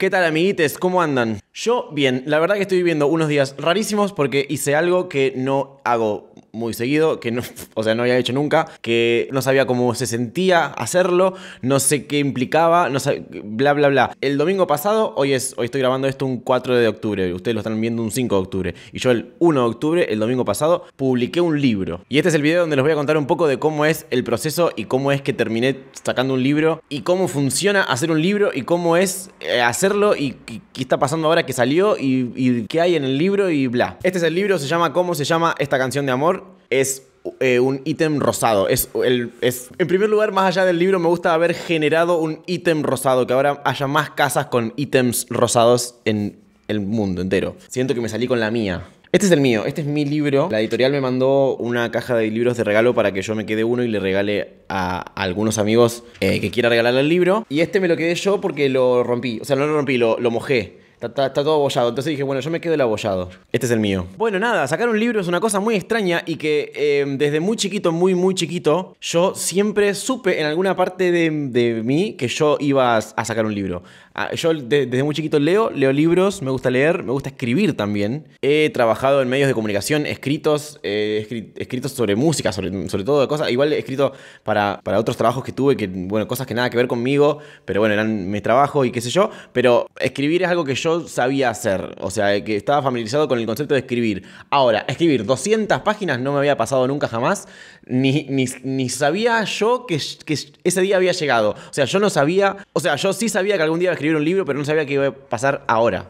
¿Qué tal amiguites? ¿Cómo andan? Yo bien, la verdad que estoy viviendo unos días rarísimos porque hice algo que no hago muy seguido, que no, o sea, no había hecho nunca, que no sabía cómo se sentía hacerlo, no sé qué implicaba, no sé bla, bla, bla. El domingo pasado, hoy, es, hoy estoy grabando esto un 4 de octubre, ustedes lo están viendo un 5 de octubre, y yo el 1 de octubre, el domingo pasado, publiqué un libro. Y este es el video donde les voy a contar un poco de cómo es el proceso y cómo es que terminé sacando un libro, y cómo funciona hacer un libro, y cómo es eh, hacerlo, y, qué está pasando ahora que salió, y qué hay en el libro, y bla. Este es el libro, se llama ¿Cómo se llama esta canción de amor? es eh, un ítem rosado. Es, el, es, en primer lugar, más allá del libro, me gusta haber generado un ítem rosado, que ahora haya más casas con ítems rosados en el mundo entero. Siento que me salí con la mía. Este es el mío, este es mi libro. La editorial me mandó una caja de libros de regalo para que yo me quede uno y le regale a algunos amigos eh, que quiera regalar el libro. Y este me lo quedé yo porque lo rompí, o sea, no lo rompí, lo, lo mojé. Está, todo abollado. Entonces dije, bueno, yo me quedo el abollado. Este es el mío. Bueno, nada, sacar un libro es una cosa muy extraña y que eh, desde muy chiquito, muy, muy chiquito, yo siempre supe en alguna parte de, de mí que yo iba a sacar un libro. Ah, yo desde muy chiquito leo, leo libros, me gusta leer, me gusta escribir también. He trabajado en medios de comunicación, escritos, eh, escritos sobre música, sobre, todo de cosas. Igual he escrito para, para otros trabajos que tuve, que, bueno, cosas que nada que ver conmigo, pero bueno, eran mi trabajo y qué sé yo. Pero escribir es algo que yo sabía hacer, o sea, que estaba familiarizado con el concepto de escribir. Ahora, escribir 200 páginas no me había pasado nunca jamás, ni, ni, sabía yo que, que ese día había llegado. O sea, yo no sabía, o sea, yo sí sabía que algún día escribir un libro, pero no sabía qué iba a pasar ahora.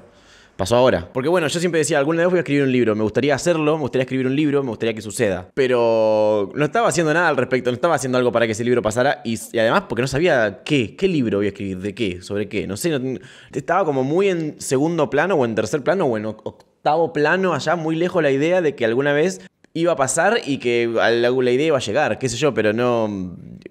Pasó ahora. Porque bueno, yo siempre decía, alguna vez voy a escribir un libro, me gustaría hacerlo, me gustaría escribir un libro, me gustaría que suceda. Pero no estaba haciendo nada al respecto, no estaba haciendo algo para que ese libro pasara y, además porque no sabía qué, qué libro voy a escribir, de qué, sobre qué, no sé, estaba como muy en segundo plano o en tercer plano o en octavo plano allá, muy lejos la idea de que alguna vez iba a pasar y que la, idea iba a llegar, qué sé yo, pero no,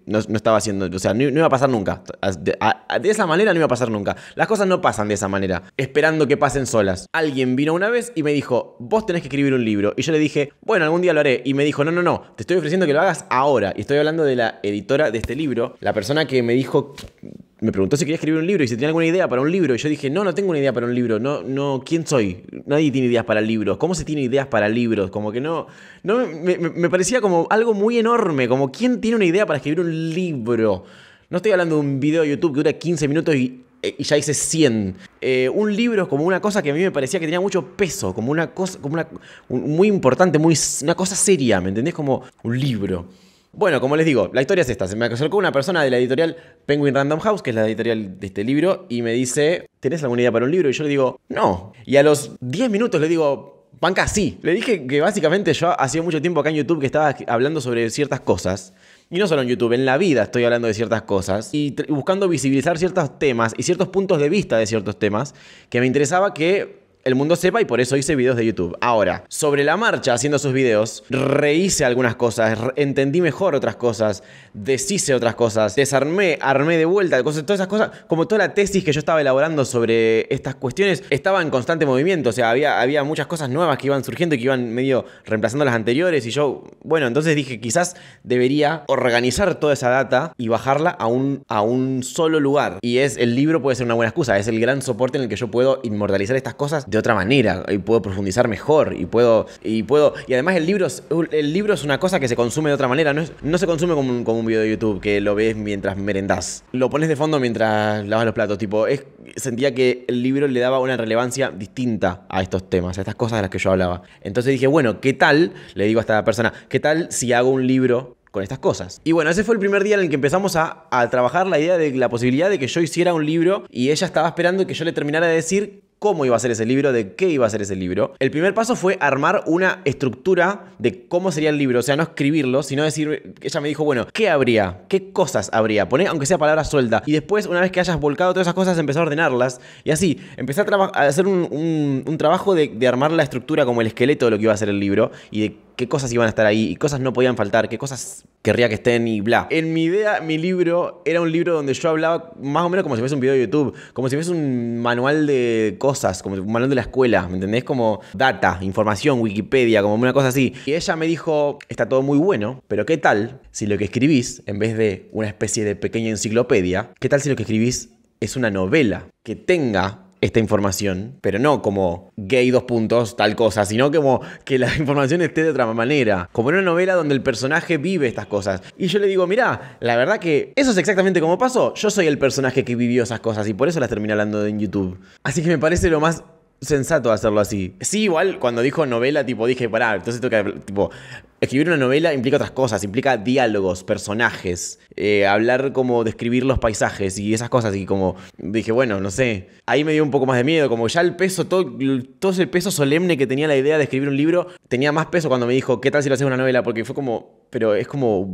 no, estaba haciendo, o sea, no, iba a pasar nunca. de, esa manera no iba a pasar nunca. Las cosas no pasan de esa manera, esperando que pasen solas. Alguien vino una vez y me dijo, vos tenés que escribir un libro. Y yo le dije, bueno, algún día lo haré. Y me dijo, no, no, no, te estoy ofreciendo que lo hagas ahora. Y estoy hablando de la editora de este libro, la persona que me dijo me preguntó si quería escribir un libro y si tenía alguna idea para un libro. Y yo dije, no, no tengo una idea para un libro. No, no, ¿quién soy? Nadie tiene ideas para libros. ¿Cómo se tiene ideas para libros? Como que no. no me, parecía como algo muy enorme. Como, ¿quién tiene una idea para escribir un libro? No estoy hablando de un video de YouTube que dura 15 minutos eh, y, ya hice 100. Eh, un libro es como una cosa que a mí me parecía que tenía mucho peso, como una cosa, como una, muy importante, muy, una cosa seria, ¿me entendés? Como un libro. Bueno, como les digo, la historia es esta. Se me acercó una persona de la editorial Penguin Random House, que es la editorial de este libro, y me dice, ¿tenés alguna idea para un libro? Y yo le digo, no. Y a los 10 minutos le digo, panca, sí. Le dije que básicamente yo hacía mucho tiempo acá en YouTube que estaba hablando sobre ciertas cosas. Y no solo en YouTube, en la vida estoy hablando de ciertas cosas y buscando visibilizar ciertos temas y ciertos puntos de vista de ciertos temas que me interesaba que el mundo sepa y por eso hice videos de YouTube. Ahora, sobre la marcha haciendo sus videos, rehice algunas cosas, entendí mejor otras cosas, deshice otras cosas, desarmé, armé de vuelta, todas esas cosas, como toda la tesis que yo estaba elaborando sobre estas cuestiones, estaba en constante movimiento, o sea, había, había muchas cosas nuevas que iban surgiendo y que iban medio reemplazando las anteriores y yo, bueno, entonces dije, quizás debería organizar toda esa data y bajarla a un, a un solo lugar. Y es, el libro puede ser una buena excusa, es el gran soporte en el que yo puedo inmortalizar estas cosas de otra manera y puedo profundizar mejor y puedo y puedo y además el libro es, el libro es una cosa que se consume de otra manera, no, es, no se consume como un, video de YouTube que lo ves mientras merendás. Lo pones de fondo mientras lavas los platos, tipo, es, sentía que el libro le daba una relevancia distinta a estos temas, a estas cosas de las que yo hablaba. Entonces dije, bueno, ¿qué tal? Le digo a esta persona, ¿qué tal si hago un libro con estas cosas. Y bueno, ese fue el primer día en el que empezamos a, a, trabajar la idea de la posibilidad de que yo hiciera un libro y ella estaba esperando que yo le terminara de decir cómo iba a ser ese libro, de qué iba a ser ese libro. El primer paso fue armar una estructura de cómo sería el libro, o sea, no escribirlo, sino decir, ella me dijo, bueno, ¿qué habría? ¿Qué cosas habría? Poné, aunque sea palabra suelta. Y después, una vez que hayas volcado todas esas cosas, empezar a ordenarlas. Y así, empecé a, hacer un, trabajo de, de, armar la estructura como el esqueleto de lo que iba a ser el libro y de qué cosas iban a estar ahí y cosas no podían faltar, qué cosas querría que estén y bla. En mi idea, mi libro era un libro donde yo hablaba más o menos como si fuese un video de YouTube, como si fuese un manual de cosas, como un manual de la escuela, ¿me entendés? Como data, información, Wikipedia, como una cosa así. Y ella me dijo, está todo muy bueno, pero ¿qué tal si lo que escribís, en vez de una especie de pequeña enciclopedia, qué tal si lo que escribís es una novela que tenga esta información, pero no como gay dos puntos, tal cosa, sino como que la información esté de otra manera, como en una novela donde el personaje vive estas cosas. Y yo le digo, mirá, la verdad que eso es exactamente como pasó, yo soy el personaje que vivió esas cosas y por eso las termino hablando en YouTube. Así que me parece lo más sensato hacerlo así. Sí, igual cuando dijo novela, tipo, dije, pará, entonces toca, tipo, Escribir una novela implica otras cosas, implica diálogos, personajes, eh, hablar como describir los paisajes y esas cosas. Y como dije, bueno, no sé, ahí me dio un poco más de miedo, como ya el peso, todo, todo ese peso solemne que tenía la idea de escribir un libro, tenía más peso cuando me dijo, ¿qué tal si lo haces una novela? Porque fue como, pero es como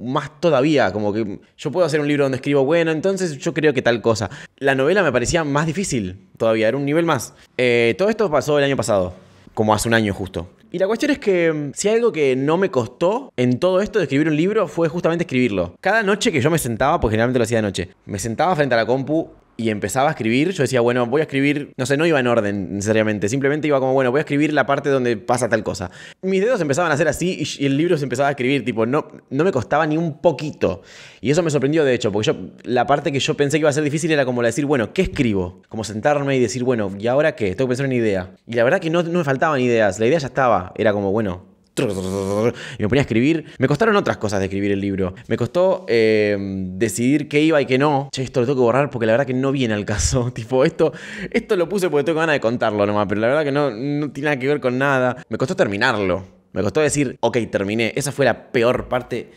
más todavía, como que yo puedo hacer un libro donde escribo, bueno, entonces yo creo que tal cosa. La novela me parecía más difícil todavía, era un nivel más. Eh, todo esto pasó el año pasado, como hace un año justo. Y la cuestión es que mm, si algo que no me costó en todo esto de escribir un libro fue justamente escribirlo. Cada noche que yo me sentaba, porque generalmente lo hacía de noche, me sentaba frente a la compu y empezaba a escribir, yo decía, bueno, voy a escribir, no sé, no iba en orden necesariamente, simplemente iba como, bueno, voy a escribir la parte donde pasa tal cosa. Mis dedos empezaban a hacer así y el libro se empezaba a escribir, tipo, no, no me costaba ni un poquito. Y eso me sorprendió, de hecho, porque yo, la parte que yo pensé que iba a ser difícil era como la de decir, bueno, ¿qué escribo? Como sentarme y decir, bueno, ¿y ahora qué? Tengo que pensar una idea. Y la verdad que no, no me faltaban ideas, la idea ya estaba, era como, bueno, y me ponía a escribir. Me costaron otras cosas de escribir el libro. Me costó eh, decidir qué iba y qué no. Che, esto lo tengo que borrar porque la verdad que no viene al caso. Tipo, esto, esto lo puse porque tengo ganas de contarlo nomás, pero la verdad que no, no tiene nada que ver con nada. Me costó terminarlo. Me costó decir, ok, terminé. Esa fue la peor parte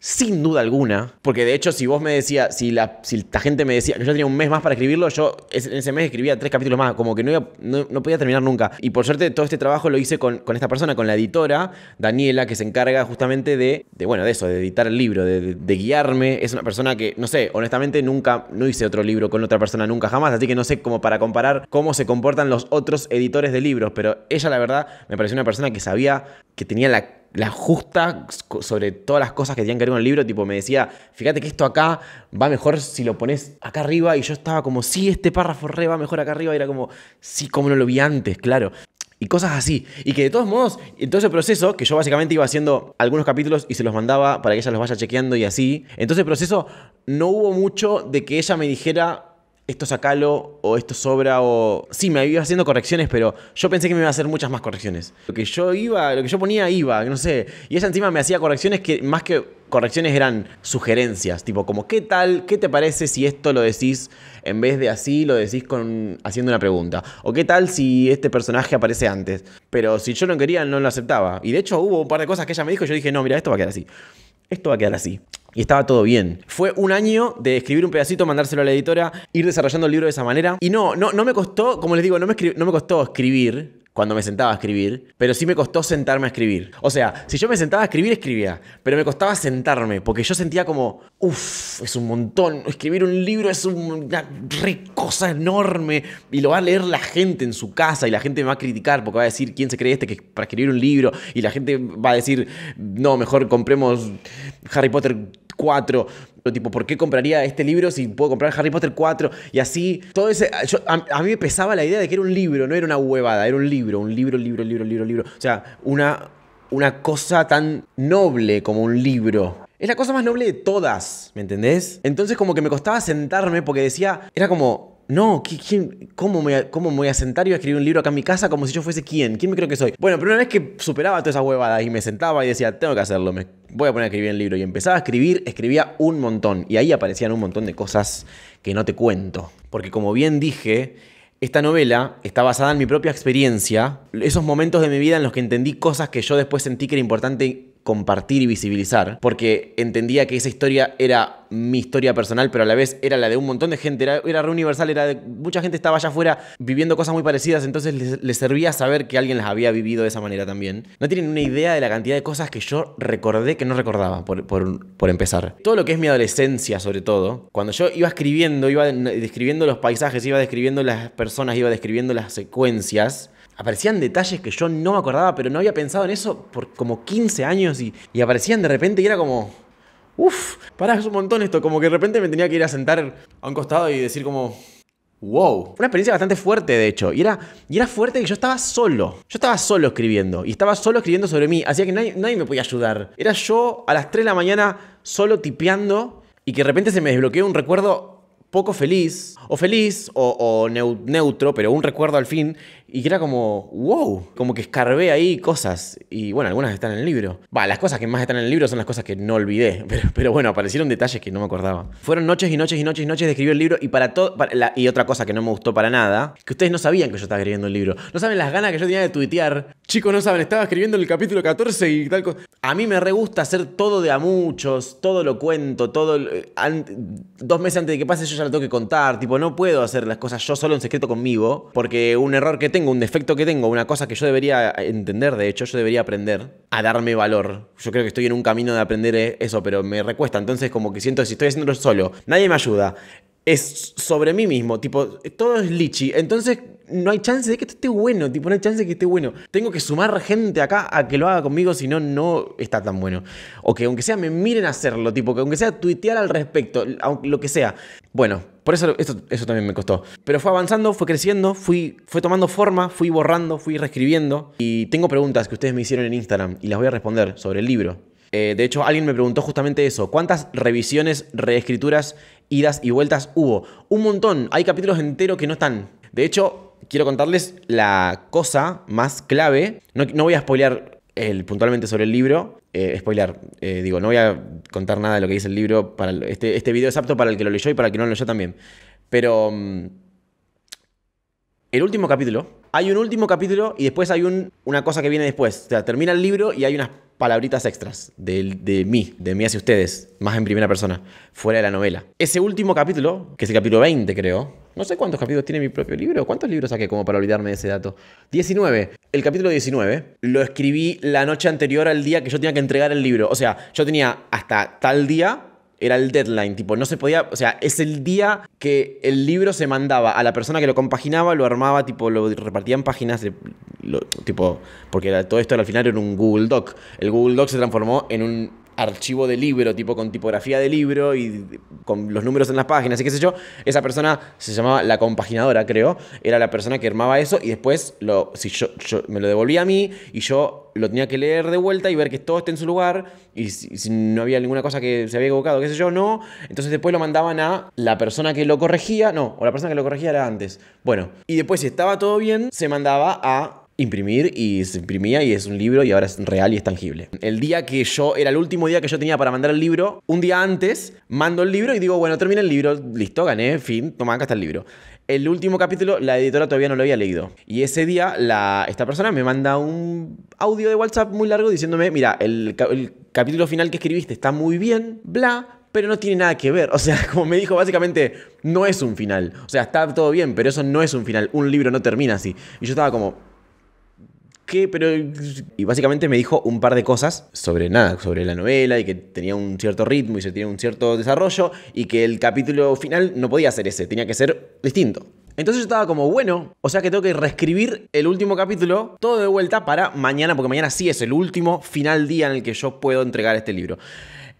sin duda alguna, porque de hecho si vos me decías, si la, si la gente me decía yo tenía un mes más para escribirlo, yo en ese mes escribía tres capítulos más, como que no, no, podía terminar nunca. Y por suerte todo este trabajo lo hice con, esta persona, con la editora, Daniela, que se encarga justamente de, de bueno, de eso, de editar el libro, de, guiarme. Es una persona que, no sé, honestamente nunca, no hice otro libro con otra persona nunca jamás, así que no sé cómo para comparar cómo se comportan los otros editores de libros, pero ella la verdad me pareció una persona que sabía que tenía la la justa sobre todas las cosas que tenían que ver con el libro. Tipo, me decía, fíjate que esto acá va mejor si lo pones acá arriba. Y yo estaba como, sí, este párrafo re va mejor acá arriba. Y era como, sí, como no lo vi antes, claro. Y cosas así. Y que de todos modos, en todo ese proceso, que yo básicamente iba haciendo algunos capítulos y se los mandaba para que ella los vaya chequeando y así. En todo ese proceso no hubo mucho de que ella me dijera, esto sacalo o esto sobra o... Sí, me iba haciendo correcciones, pero yo pensé que me iba a hacer muchas más correcciones. Lo que yo iba, lo que yo ponía iba, no sé. Y ella encima me hacía correcciones que más que correcciones eran sugerencias, tipo como ¿qué tal? ¿Qué te parece si esto lo decís en vez de así lo decís con haciendo una pregunta? ¿O qué tal si este personaje aparece antes? Pero si yo no quería no lo aceptaba. Y de hecho hubo un par de cosas que ella me dijo y yo dije, "No, mira, esto va a quedar así." Esto va a quedar así y estaba todo bien. Fue un año de escribir un pedacito, mandárselo a la editora, ir desarrollando el libro de esa manera. Y no, no, no me costó, como les digo, no me, no me costó escribir, cuando me sentaba a escribir, pero sí me costó sentarme a escribir. O sea, si yo me sentaba a escribir, escribía, pero me costaba sentarme, porque yo sentía como, uff, es un montón, escribir un libro es una cosa enorme, y lo va a leer la gente en su casa, y la gente me va a criticar, porque va a decir, ¿quién se cree este que para escribir un libro? Y la gente va a decir, no, mejor compremos Harry Potter 4 tipo, ¿por qué compraría este libro si puedo comprar Harry Potter 4? Y así, todo ese... Ah, a, mí me pesaba la idea de que era un libro, no era una huevada, era un libro, un libro, libro, libro, libro, libro. O sea, una, una cosa tan noble como un libro. Es la cosa más noble de todas, ¿me entendés? Entonces como que me costaba sentarme porque decía, era como, no, ¿quién, cómo, me, ¿cómo voy a sentar y voy a escribir un libro acá en mi casa como si yo fuese quién? ¿Quién me creo que soy? Bueno, pero una vez que superaba todas esas huevadas y me sentaba y decía, tengo que hacerlo, me voy a poner a escribir el libro. Y empezaba a escribir, escribía un montón. Y ahí aparecían un montón de cosas que no te cuento. Porque como bien dije, esta novela está basada en mi propia experiencia, esos momentos de mi vida en los que entendí cosas que yo después sentí que era importante compartir y visibilizar, porque entendía que esa historia era mi historia personal, pero a la vez era la de un montón de gente, era, era re universal, era de, mucha gente estaba allá afuera viviendo cosas muy parecidas, entonces les, servía saber que alguien las había vivido de esa manera también. No tienen una idea de la cantidad de cosas que yo recordé que no recordaba, por, por empezar. Todo lo que es mi adolescencia, sobre todo, cuando yo iba escribiendo, iba describiendo los paisajes, iba describiendo las personas, iba describiendo las secuencias, aparecían detalles que yo no me acordaba, pero no había pensado en eso por como 15 años y, aparecían de repente y era como, uff, pará, un montón esto, como que de repente me tenía que ir a sentar a un costado y decir como, wow. Una experiencia bastante fuerte, de hecho, y era, y era fuerte que yo estaba solo, yo estaba solo escribiendo, y estaba solo escribiendo sobre mí, hacía que nadie, me podía ayudar. Era yo a las 3 de la mañana solo tipeando y que de repente se me desbloqueó un recuerdo poco feliz, o feliz, o neutro, pero un recuerdo al fin, y que era como, wow, como que escarbé ahí cosas. Y bueno, algunas están en el libro. Va, las cosas que más están en el libro son las cosas que no olvidé. Pero, bueno, aparecieron detalles que no me acordaba. Fueron noches y noches y noches y noches de escribir el libro. Y para todo. Y otra cosa que no me gustó para nada, que ustedes no sabían que yo estaba escribiendo el libro. No saben las ganas que yo tenía de tuitear. Chicos, no saben, estaba escribiendo el capítulo 14 y tal cosa. A mí me re gusta hacer todo de a muchos, todo lo cuento, todo. dos meses antes de que pase, yo ya lo tengo que contar. Tipo, no puedo hacer las cosas yo solo en secreto conmigo, porque un error que tengo tengo un defecto que tengo, una cosa que yo debería entender, de hecho, yo debería aprender a darme valor. Yo creo que estoy en un camino de aprender eh, eso, pero me recuesta. Entonces, como que siento, que si estoy haciéndolo solo, nadie me ayuda. Es sobre mí mismo, tipo, todo es lichi. Entonces, no hay chance de que esto esté bueno, tipo, no hay chance de que esté bueno. Tengo que sumar gente acá a que lo haga conmigo, si no, no está tan bueno. O que aunque sea me miren hacerlo, tipo, que aunque sea tuitear al respecto, lo que sea. Bueno, por eso eso, eso también me costó. Pero fue avanzando, fue creciendo, fui, fue tomando forma, fui borrando, fui reescribiendo. Y tengo preguntas que ustedes me hicieron en Instagram y las voy a responder sobre el libro. Eh, de hecho, alguien me preguntó justamente eso. ¿Cuántas revisiones, reescrituras, idas y vueltas hubo? Un montón. Hay capítulos enteros que no están. De hecho, quiero contarles la cosa más clave. No, no voy a spoilear el, puntualmente sobre el libro, eh, spoiler, eh, digo, no voy a contar nada de lo que dice el libro, para este, este, video es apto para el que lo leyó y para el que no lo leyó también, pero mm, el último capítulo, hay un último capítulo y después hay una cosa que viene después, o sea, termina el libro y hay unas palabritas extras de, mí, de mí hacia ustedes, más en primera persona, fuera de la novela. Ese último capítulo, que es el capítulo 20 creo, no sé cuántos capítulos tiene mi propio libro, cuántos libros saqué como para olvidarme de ese dato. 19. El capítulo 19 lo escribí la noche anterior al día que yo tenía que entregar el libro. O sea, yo tenía hasta tal día era el deadline, tipo, no se podía, o sea, es el día que el libro se mandaba a la persona que lo compaginaba, lo armaba, tipo, lo repartía en páginas, de, tipo, porque todo esto al final era un Google Doc. El Google Doc se transformó en un archivo de libro, tipo con tipografía de libro y con los números en las páginas y qué sé yo. Esa persona se llamaba la compaginadora, creo. Era la persona que armaba eso y después lo, si yo, me lo devolvía a mí y yo lo tenía que leer de vuelta y ver que todo esté en su lugar y si, si, no había ninguna cosa que se había equivocado, qué sé yo, no. Entonces después lo mandaban a la persona que lo corregía, no, o la persona que lo corregía era antes. Bueno, y después si estaba todo bien, se mandaba a imprimir y se imprimía y es un libro y ahora es real y es tangible. El día que yo, era el último día que yo tenía para mandar el libro, un día antes mando el libro y digo, bueno, termina el libro, listo, gané, fin, toma, acá está el libro. El último capítulo, la editora todavía no lo había leído. Y ese día, esta persona me manda un audio de WhatsApp muy largo diciéndome, mira, el, el capítulo final que escribiste está muy bien, bla, pero no tiene nada que ver. O sea, como me dijo, básicamente, no es un final. O sea, está todo bien, pero eso no es un final. Un libro no termina así. Y yo estaba como, pero... Y básicamente me dijo un par de cosas sobre nada, sobre la novela y que tenía un cierto ritmo y se tenía un cierto desarrollo y que el capítulo final no podía ser ese, tenía que ser distinto. Entonces yo estaba como, bueno, o sea que tengo que reescribir el último capítulo todo de vuelta para mañana, porque mañana sí es el último final día en el que yo puedo entregar este libro.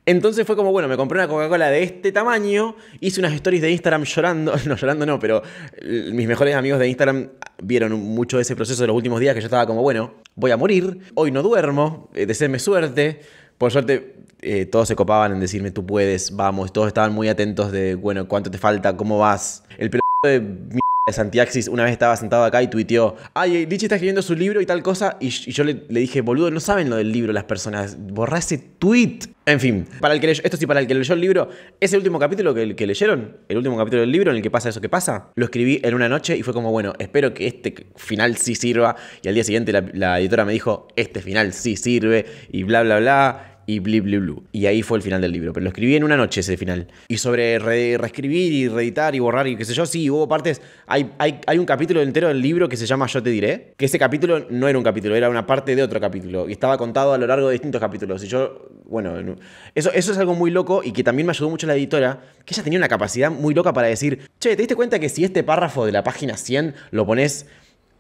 Entonces fue como, bueno, me compré una Coca-Cola de este tamaño, hice unas stories de Instagram llorando, no llorando no, pero eh, mis mejores amigos de Instagram vieron mucho de ese proceso de los últimos días que yo estaba como, bueno, voy a morir, hoy no duermo, eh, deseenme suerte. Por suerte, eh, todos se copaban en decirme, tú puedes, vamos, todos estaban muy atentos de, bueno, cuánto te falta, cómo vas. El de Santiaxis una vez estaba sentado acá y tuiteó, ay, Lichi está escribiendo su libro y tal cosa, y, yo le, dije, boludo, no saben lo del libro las personas, borra ese tweet. En fin, para el que esto sí, para el que leyó el libro, ese último capítulo que, leyeron, el último capítulo del libro en el que pasa eso que pasa, lo escribí en una noche y fue como, bueno, espero que este final sí sirva, y al día siguiente la, la editora me dijo, este final sí sirve, y bla, bla, bla, y bli Y ahí fue el final del libro. Pero lo escribí en una noche ese final. Y sobre reescribir y reeditar y borrar y qué sé yo, sí, hubo partes. Hay, hay, un capítulo entero del libro que se llama Yo te diré. Que ese capítulo no era un capítulo, era una parte de otro capítulo. Y estaba contado a lo largo de distintos capítulos. Y yo, bueno, eso, eso es algo muy loco y que también me ayudó mucho la editora, que ella tenía una capacidad muy loca para decir, che, ¿te diste cuenta que si este párrafo de la página 100 lo pones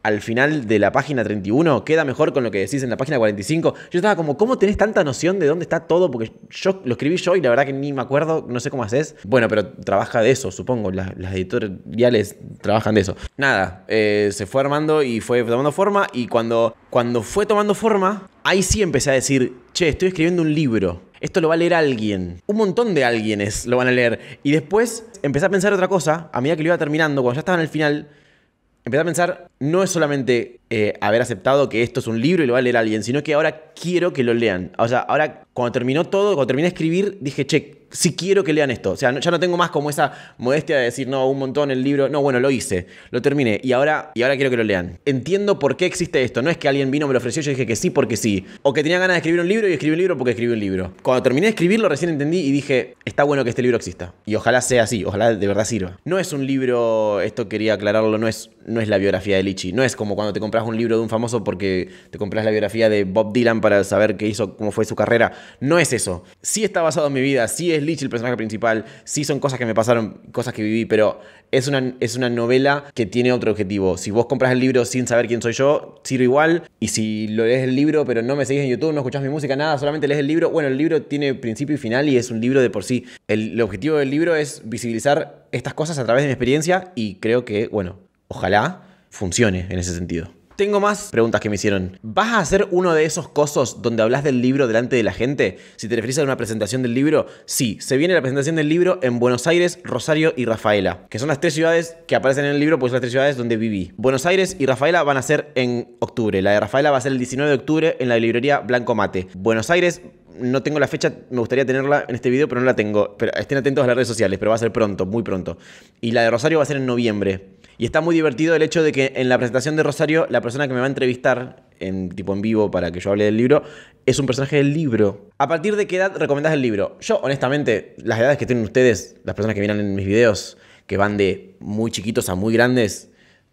al final de la página 31 queda mejor con lo que decís en la página 45. Yo estaba como, ¿cómo tenés tanta noción de dónde está todo? Porque yo lo escribí yo y la verdad que ni me acuerdo, no sé cómo haces. Bueno, pero trabaja de eso, supongo. Las, editoriales trabajan de eso. Nada, eh, se fue armando y fue tomando forma. Y cuando, cuando fue tomando forma, ahí sí empecé a decir, che, estoy escribiendo un libro. Esto lo va a leer alguien. Un montón de alguienes lo van a leer. Y después empecé a pensar otra cosa, a medida que lo iba terminando, cuando ya estaba en el final, empecé a pensar, no es solamente eh, haber aceptado que esto es un libro y lo va a leer alguien, sino que ahora quiero que lo lean. O sea, ahora cuando terminó todo, cuando terminé de escribir, dije, che, sí quiero que lean esto. O sea, ya no tengo más como esa modestia de decir, no, un montón el libro. No, bueno, lo hice, lo terminé y ahora, y ahora quiero que lo lean. Entiendo por qué existe esto. No es que alguien vino, me lo ofreció, yo dije que sí porque sí. O que tenía ganas de escribir un libro y escribí un libro porque escribí un libro. Cuando terminé de escribirlo, recién entendí y dije, está bueno que este libro exista. Y ojalá sea así, ojalá de verdad sirva. No es un libro, esto quería aclararlo, no es, no es la biografía del no es como cuando te compras un libro de un famoso porque te compras la biografía de Bob Dylan para saber qué hizo, cómo fue su carrera. No es eso. Sí está basado en mi vida, sí es Lichi el personaje principal, sí son cosas que me pasaron, cosas que viví, pero es una, es una novela que tiene otro objetivo. Si vos compras el libro sin saber quién soy yo, sirve igual. Y si lo lees el libro, pero no me seguís en YouTube, no escuchás mi música, nada, solamente lees el libro, bueno, el libro tiene principio y final y es un libro de por sí. el objetivo del libro es visibilizar estas cosas a través de mi experiencia y creo que, bueno, ojalá funcione en ese sentido. Tengo más preguntas que me hicieron. ¿Vas a hacer uno de esos cosos donde hablas del libro delante de la gente? Si te referís a una presentación del libro, sí, se viene la presentación del libro en Buenos Aires, Rosario y Rafaela, que son las tres ciudades que aparecen en el libro, pues son las tres ciudades donde viví. Buenos Aires y Rafaela van a ser en octubre. La de Rafaela va a ser el 19 de octubre en la librería Blanco Mate. Buenos Aires no tengo la fecha, me gustaría tenerla en este video, pero no la tengo. Pero estén atentos a las redes sociales, pero va a ser pronto, muy pronto. Y la de Rosario va a ser en noviembre. Y está muy divertido el hecho de que en la presentación de Rosario, la persona que me va a entrevistar en tipo en vivo para que yo hable del libro, es un personaje del libro. ¿A partir de qué edad recomendás el libro? Yo, honestamente, las edades que tienen ustedes, las personas que miran en mis videos, que van de muy chiquitos a muy grandes,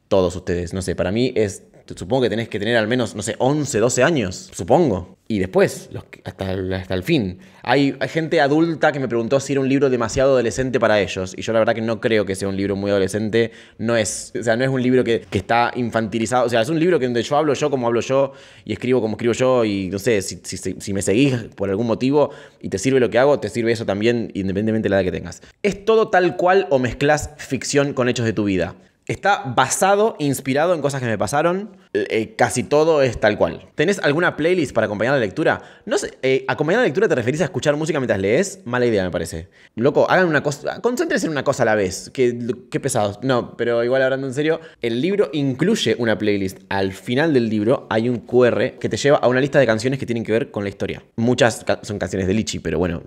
todos ustedes, no sé, para mí es supongo que tenés que tener al menos, no sé, 11, 12 años, supongo. Y después, hasta, hasta el fin. Hay, gente adulta que me preguntó si era un libro demasiado adolescente para ellos. Y yo la verdad que no creo que sea un libro muy adolescente. No es, o sea, no es un libro que, está infantilizado. O sea, es un libro que donde yo hablo yo como hablo yo y escribo como escribo yo. Y no sé, si, si me seguís por algún motivo y te sirve lo que hago, te sirve eso también independientemente de la edad que tengas. Es todo tal cual o mezclas ficción con hechos de tu vida. Está basado, inspirado en cosas que me pasaron. Eh, eh, casi todo es tal cual. ¿Tenés alguna playlist para acompañar la lectura? No sé, eh, acompañar la lectura te referís a escuchar música mientras lees. Mala idea, me parece. Loco, hagan una cosa. Concéntrense en una cosa a la vez. Qué, qué pesados. No, pero igual hablando en serio, el libro incluye una playlist. Al final del libro hay un QR que te lleva a una lista de canciones que tienen que ver con la historia. Muchas son canciones de Lichi, pero bueno,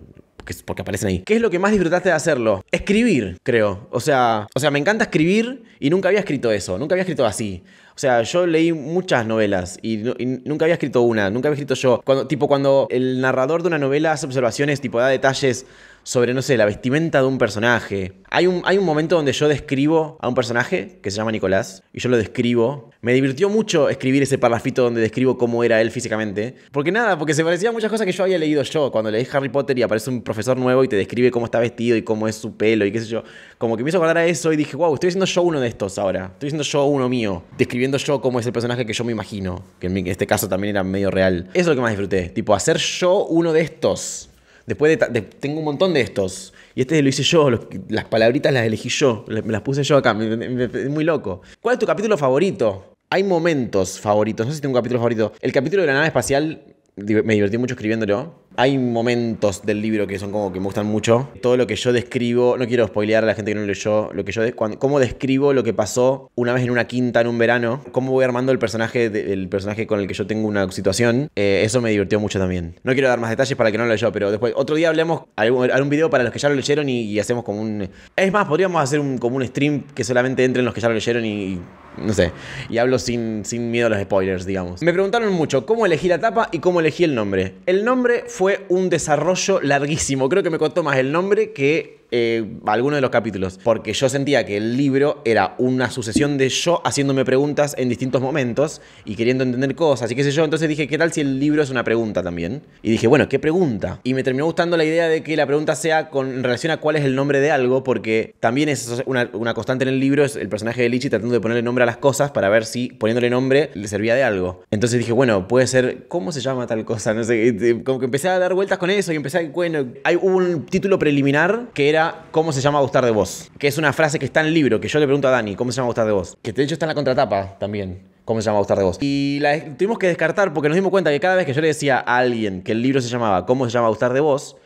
porque aparecen ahí. ¿Qué es lo que más disfrutaste de hacerlo? Escribir, creo. O sea, o sea, me encanta escribir y nunca había escrito eso, nunca había escrito así. O sea, yo leí muchas novelas y, nunca había escrito una, nunca había escrito yo. Cuando, tipo, cuando el narrador de una novela hace observaciones, tipo, da detalles sobre, no sé, la vestimenta de un personaje. Hay un, hay un momento donde yo describo a un personaje que se llama Nicolás, y yo lo describo. Me divirtió mucho escribir ese parrafito donde describo cómo era él físicamente. Porque nada, porque se parecía a muchas cosas que yo había leído yo. Cuando leí Harry Potter y aparece un profesor nuevo y te describe cómo está vestido y cómo es su pelo y qué sé yo. Como que me hizo acordar a eso y dije, wow, estoy haciendo yo uno de estos ahora. Estoy haciendo yo uno mío. Describiendo yo cómo es el personaje que yo me imagino. Que en este caso también era medio real. Eso es lo que más disfruté. Tipo, hacer yo uno de estos. Después de, tengo un montón de estos. Y este lo hice yo, las palabritas las elegí yo, me las puse yo acá, es muy loco. ¿Cuál es tu capítulo favorito? Hay momentos favoritos, no sé si tengo un capítulo favorito. El capítulo de la nave espacial, me divertí mucho escribiéndolo. Hay momentos del libro que son como que me gustan mucho. Todo lo que yo describo, no quiero spoilear a la gente que no lo leyó, lo que yo, cómo describo lo que pasó una vez en una quinta en un verano, cómo voy armando el personaje, personaje con el que yo tengo una situación, eh, eso me divirtió mucho también. No quiero dar más detalles para que no lo leyó, pero después, otro día hablemos un un video para los que ya lo leyeron y, hacemos como un... Es más, podríamos hacer un, como un stream que solamente entren los que ya lo leyeron y, no sé, y hablo sin, sin miedo a los spoilers, digamos. Me preguntaron mucho cómo elegí la tapa y cómo elegí el nombre. El nombre fue un desarrollo larguísimo. Creo que me contó más el nombre que eh, alguno de los capítulos, porque yo sentía que el libro era una sucesión de yo haciéndome preguntas en distintos momentos y queriendo entender cosas y qué sé yo. Entonces dije, ¿qué tal si el libro es una pregunta también? Y dije, bueno, ¿qué pregunta? Y me terminó gustando la idea de que la pregunta sea con relación a cuál es el nombre de algo, porque también es una, constante en el libro, es el personaje de Lichi tratando de ponerle nombre a las cosas para ver si poniéndole nombre le servía de algo. Entonces dije, bueno, puede ser, ¿cómo se llama tal cosa? No sé, como que empecé a dar vueltas con eso y empecé a, bueno, hay, hubo un título preliminar que era ¿Cómo se llama gustar de vos? Que es una frase que está en el libro, que yo le pregunto a Dani, ¿cómo se llama gustar de vos? Que de hecho está en la contratapa también. ¿Cómo se llama gustar de vos? Y la tuvimos que descartar porque nos dimos cuenta que cada vez que yo le decía a alguien que el libro se llamaba ¿Cómo se llama gustar de vos?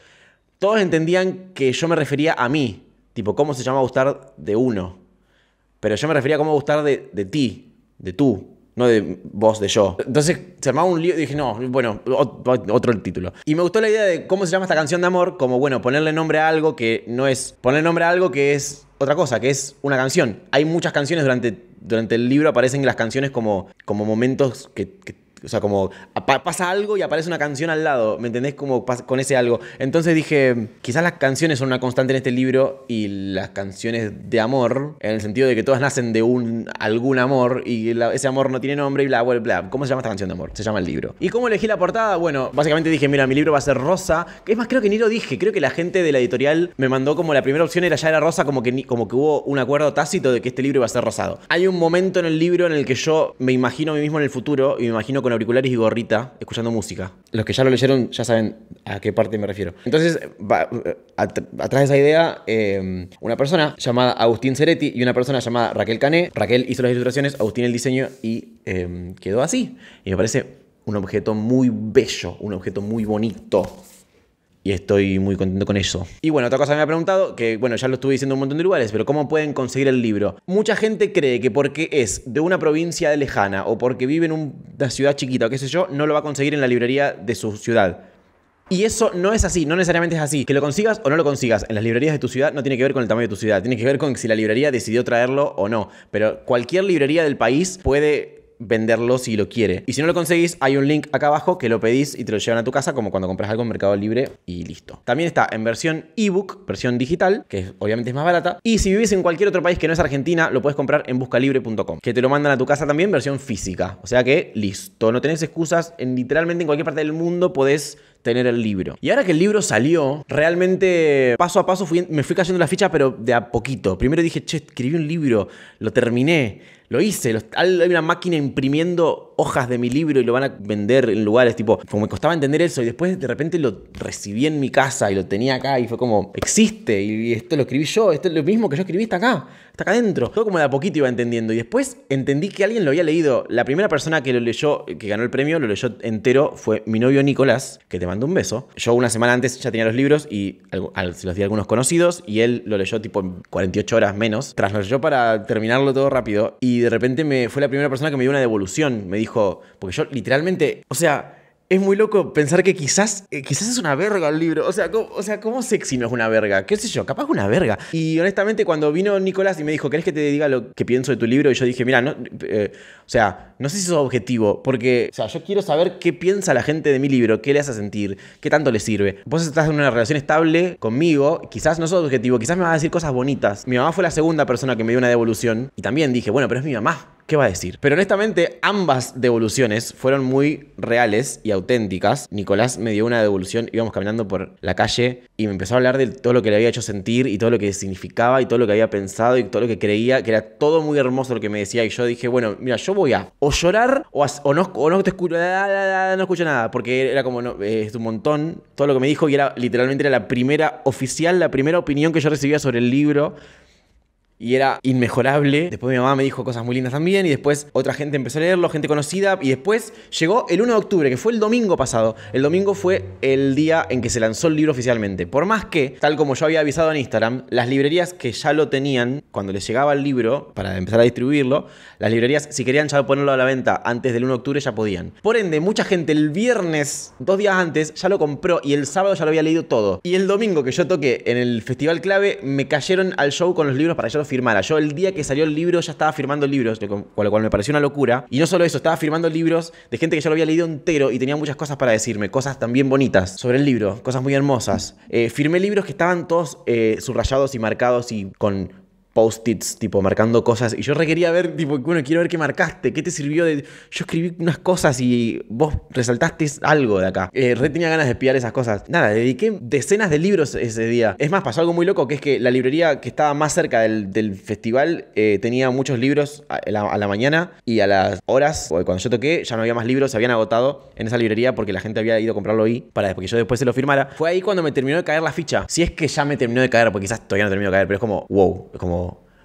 Todos entendían que yo me refería a mí, tipo ¿Cómo se llama gustar de uno? Pero yo me refería a cómo gustar de, de ti, de tú, no de voz de yo. Entonces se armaba un lío y dije, no, bueno, otro el título. Y me gustó la idea de cómo se llama esta canción de amor, como, bueno, ponerle nombre a algo que no es, poner nombre a algo que es otra cosa, que es una canción. Hay muchas canciones durante, durante el libro, aparecen las canciones como, como momentos que o sea, como pasa algo y aparece una canción al lado, ¿me entendés? Como con ese algo. Entonces dije, quizás las canciones son una constante en este libro y las canciones de amor, en el sentido de que todas nacen de un algún amor y ese amor no tiene nombre y bla, bla, bla. ¿Cómo se llama esta canción de amor? Se llama el libro. ¿Y cómo elegí la portada? Bueno, básicamente dije, mira, mi libro va a ser rosa. Es más, creo que ni lo dije. Creo que la gente de la editorial me mandó como la primera opción era ya era rosa, como que, como que hubo un acuerdo tácito de que este libro iba a ser rosado. Hay un momento en el libro en el que yo me imagino a mí mismo en el futuro y me imagino con auriculares y gorrita, escuchando música. Los que ya lo leyeron ya saben a qué parte me refiero. Entonces, eh, atrás de esa idea, eh, una persona llamada Agustín Ceretti y una persona llamada Raquel Cané. Raquel hizo las ilustraciones, Agustín el diseño y em, quedó así. Y me parece un objeto muy bello, un objeto muy bonito y estoy muy contento con eso. Y bueno, otra cosa me ha preguntado, que bueno, ya lo estuve diciendo en un montón de lugares, pero ¿cómo pueden conseguir el libro? Mucha gente cree que porque es de una provincia lejana o porque vive en una ciudad chiquita o qué sé yo, no lo va a conseguir en la librería de su ciudad. Y eso no es así, no necesariamente es así. Que lo consigas o no lo consigas en las librerías de tu ciudad no tiene que ver con el tamaño de tu ciudad, tiene que ver con si la librería decidió traerlo o no. Pero cualquier librería del país puede venderlo si lo quiere. Y si no lo conseguís, hay un link acá abajo que lo pedís y te lo llevan a tu casa como cuando compras algo en Mercado Libre y listo. También está en versión ebook, versión digital, que obviamente es más barata. Y si vivís en cualquier otro país que no es Argentina, lo puedes comprar en buscalibre.com, que te lo mandan a tu casa también versión física. O sea que listo, no tenés excusas, en, literalmente en cualquier parte del mundo podés tener el libro. Y ahora que el libro salió, realmente paso a paso me fui cayendo la ficha, pero de a poquito. Primero dije, che, escribí un libro, lo terminé lo hice. hay una máquina imprimiendo hojas de mi libro y lo van a vender en lugares, tipo, como me costaba entender eso y después de repente lo recibí en mi casa y lo tenía acá y fue como, existe y esto lo escribí yo, esto es lo mismo que yo escribí está acá, está acá adentro. Todo como de a poquito iba entendiendo y después entendí que alguien lo había leído. La primera persona que lo leyó, que ganó el premio, lo leyó entero fue mi novio Nicolás, que te mandó un beso. Yo una semana antes ya tenía los libros y se los di a algunos conocidos y él lo leyó tipo 48 horas menos. Tras lo leyó para terminarlo todo rápido y de repente me fue la primera persona que me dio una devolución. Me dijo, porque yo literalmente, o sea, es muy loco pensar que quizás, eh, quizás es una verga el libro. O sea, o sea, ¿cómo sexy no es una verga? ¿Qué sé yo? Capaz una verga. Y honestamente, cuando vino Nicolás y me dijo, ¿querés que te diga lo que pienso de tu libro? Y yo dije, mira, no, eh, o sea, no sé si es objetivo, porque, o sea, yo quiero saber qué piensa la gente de mi libro, qué le hace sentir, qué tanto le sirve. Vos estás en una relación estable conmigo, quizás no es objetivo, quizás me va a decir cosas bonitas. Mi mamá fue la segunda persona que me dio una devolución y también dije, bueno, pero es mi mamá va a decir. Pero honestamente, ambas devoluciones fueron muy reales y auténticas. Nicolás me dio una devolución, íbamos caminando por la calle y me empezó a hablar de todo lo que le había hecho sentir y todo lo que significaba y todo lo que había pensado y todo lo que creía, que era todo muy hermoso lo que me decía. Y yo dije, bueno, mira, yo voy a o llorar o, no, te escucho, nada, porque era como, no, eh, es un montón todo lo que me dijo y era literalmente la primera oficial, la primera opinión que yo recibía sobre el libro y era inmejorable. Después mi mamá me dijo cosas muy lindas también y después otra gente empezó a leerlo, gente conocida y después llegó el 1 de octubre, que fue el domingo pasado. El domingo fue el día en que se lanzó el libro oficialmente. Por más que, tal como yo había avisado en Instagram, las librerías que ya lo tenían, cuando les llegaba el libro para empezar a distribuirlo, las librerías si querían ya ponerlo a la venta antes del 1 de octubre ya podían. Por ende, mucha gente el viernes, dos días antes, ya lo compró y el sábado ya lo había leído todo. Y el domingo que yo toqué en el Festival Clave, me cayeron al show con los libros para yo los yo el día que salió el libro ya estaba firmando libros, con lo cual me pareció una locura. Y no solo eso, estaba firmando libros de gente que ya lo había leído entero y tenía muchas cosas para decirme, cosas también bonitas sobre el libro, cosas muy hermosas. Eh, firmé libros que estaban todos eh, subrayados y marcados y con post-its, tipo, marcando cosas. Y yo requería ver, tipo, bueno, quiero ver qué marcaste, qué te sirvió de... Yo escribí unas cosas y vos resaltaste algo de acá. Eh, re tenía ganas de espiar esas cosas. Nada, dediqué decenas de libros ese día. Es más, pasó algo muy loco, que es que la librería que estaba más cerca del, festival eh, tenía muchos libros a la, mañana y a las horas, cuando yo toqué, ya no había más libros, se habían agotado en esa librería porque la gente había ido a comprarlo ahí para que yo después se lo firmara. Fue ahí cuando me terminó de caer la ficha. Si es que ya me terminó de caer, porque quizás todavía no terminó de caer, pero es como, wow, es como,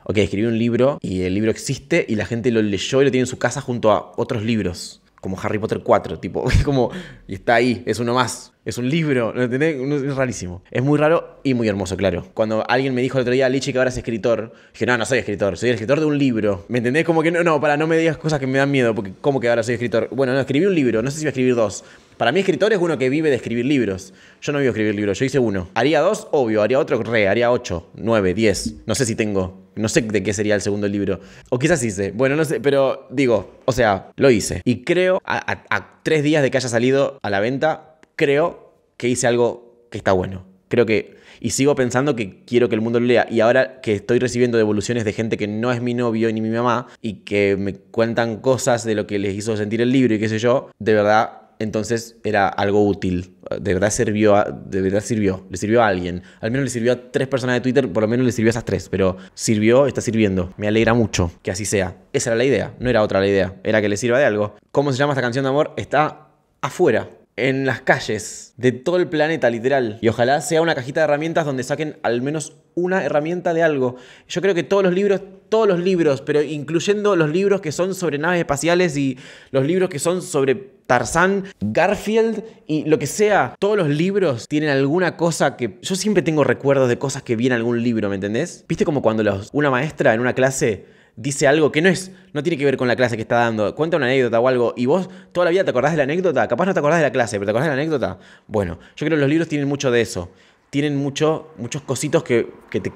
ok, escribí un libro y el libro existe y la gente lo leyó y lo tiene en su casa junto a otros libros como Harry Potter 4, tipo, es como, y está ahí, es uno más, es un libro, ¿no entendés? Es rarísimo. Es muy raro y muy hermoso, claro. Cuando alguien me dijo el otro día, Lichi, que ahora es escritor, dije, no, no soy escritor, soy el escritor de un libro. ¿Me entendés? Como que no, no, para, no me digas cosas que me dan miedo, porque ¿cómo que ahora soy escritor? Bueno, no, escribí un libro, no sé si voy a escribir dos. Para mí escritor es uno que vive de escribir libros. Yo no vivo escribir libros, yo hice uno. Haría dos, obvio, haría otro, re, haría ocho, nueve, diez. No sé si tengo. No sé de qué sería el segundo libro. O quizás hice. Bueno, no sé, pero digo, o sea, lo hice. Y creo, a tres días de que haya salido a la venta, creo que hice algo que está bueno. Creo que y sigo pensando que quiero que el mundo lo lea. Y ahora que estoy recibiendo devoluciones de gente que no es mi novio ni mi mamá y que me cuentan cosas de lo que les hizo sentir el libro y qué sé yo, de verdad entonces era algo útil. De verdad sirvió, de verdad sirvió, le sirvió a alguien. Al menos le sirvió a tres personas de Twitter, por lo menos le sirvió a esas tres, pero sirvió, está sirviendo. Me alegra mucho que así sea. Esa era la idea, no era otra la idea, era que le sirva de algo. ¿Cómo se llama esta canción de amor? Está afuera en las calles de todo el planeta, literal. Y ojalá sea una cajita de herramientas donde saquen al menos una herramienta de algo. Yo creo que todos los libros, todos los libros, pero incluyendo los libros que son sobre naves espaciales y los libros que son sobre Tarzán, Garfield y lo que sea. Todos los libros tienen alguna cosa que... Yo siempre tengo recuerdos de cosas que vi en algún libro, ¿me entendés? ¿Viste como cuando una maestra en una clase dice algo que no es, no tiene que ver con la clase que está dando, cuenta una anécdota o algo, y vos toda la vida te acordás de la anécdota, capaz no te acordás de la clase, pero te acordás de la anécdota. Bueno, yo creo que los libros tienen mucho de eso. Tienen mucho, muchos cositos que,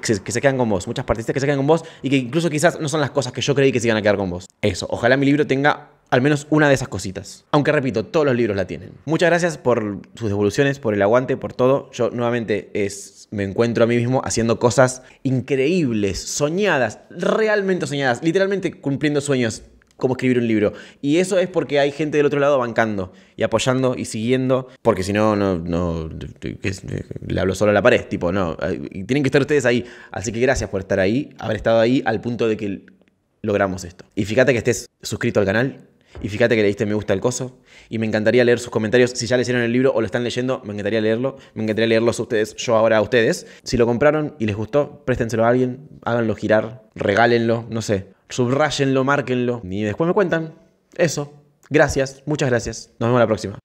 se, quedan con vos, muchas partidas que se quedan con vos y que incluso quizás no son las cosas que yo creí que se iban a quedar con vos. Eso, ojalá mi libro tenga al menos una de esas cositas. Aunque repito, todos los libros la tienen. Muchas gracias por sus devoluciones, por el aguante, por todo. Yo nuevamente es, me encuentro a mí mismo haciendo cosas increíbles, soñadas, realmente soñadas, literalmente cumpliendo sueños como escribir un libro. Y eso es porque hay gente del otro lado bancando y apoyando y siguiendo, porque si no, no, le hablo solo a la pared, tipo, no, tienen que estar ustedes ahí. Así que gracias por estar ahí, haber estado ahí al punto de que logramos esto. Y fíjate que estés suscrito al canal y fíjate que le diste me gusta el coso. Y me encantaría leer sus comentarios. Si ya le hicieron el libro o lo están leyendo, me encantaría leerlo. Me encantaría leerlos a ustedes, yo ahora a ustedes. Si lo compraron y les gustó, préstenselo a alguien, háganlo girar, regálenlo, no sé. Subrayenlo, márquenlo. Y después me cuentan. Eso. Gracias, muchas gracias. Nos vemos la próxima.